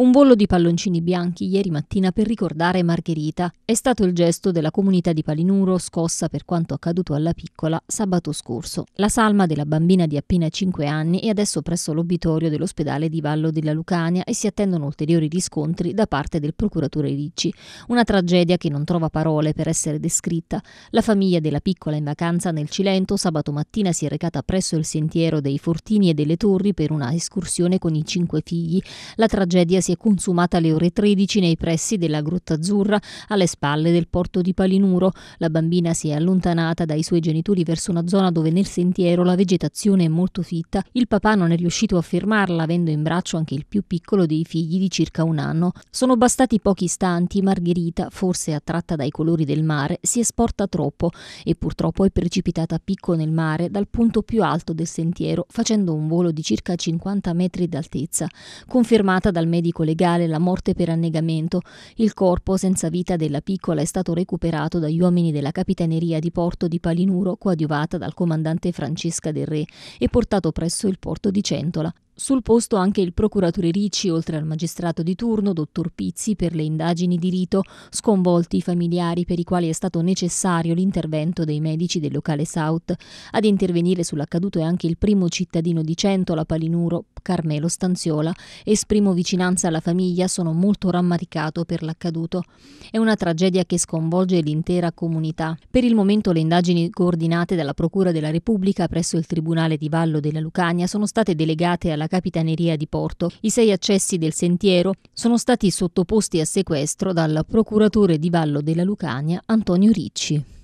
Un bollo di palloncini bianchi ieri mattina per ricordare Margherita è stato il gesto della comunità di Palinuro scossa per quanto accaduto alla piccola sabato scorso. La salma della bambina di appena 5 anni è adesso presso l'obitorio dell'ospedale di Vallo della Lucania e si attendono ulteriori riscontri da parte del procuratore Ricci. Una tragedia che non trova parole per essere descritta. La famiglia della piccola in vacanza nel Cilento sabato mattina si è recata presso il sentiero dei Fortini e delle Torri per una escursione con i cinque figli. La tragedia si si è consumata alle ore 13 nei pressi della Grotta Azzurra, alle spalle del porto di Palinuro. La bambina si è allontanata dai suoi genitori verso una zona dove nel sentiero la vegetazione è molto fitta. Il papà non è riuscito a fermarla, avendo in braccio anche il più piccolo dei figli di circa un anno. Sono bastati pochi istanti, Margherita, forse attratta dai colori del mare, si è sporta troppo e purtroppo è precipitata a picco nel mare dal punto più alto del sentiero, facendo un volo di circa 50 metri d'altezza, confermata dal medico medico legale la morte per annegamento, il corpo senza vita della piccola è stato recuperato dagli uomini della capitaneria di porto di Palinuro coadiuvata dal comandante Francesca del Re e portato presso il porto di Centola. Sul posto anche il procuratore Ricci, oltre al magistrato di turno, dottor Pizzi, per le indagini di rito, sconvolti i familiari per i quali è stato necessario l'intervento dei medici del locale South. Ad intervenire sull'accaduto è anche il primo cittadino di Centola Palinuro, Carmelo Stanziola. Esprimo vicinanza alla famiglia, sono molto rammaricato per l'accaduto. È una tragedia che sconvolge l'intera comunità. Per il momento le indagini coordinate dalla Procura della Repubblica presso il Tribunale di Vallo della Lucania sono state delegate alla Capitaneria di Porto. I sei accessi del sentiero sono stati sottoposti a sequestro dal procuratore di Vallo della Lucania Antonio Ricci.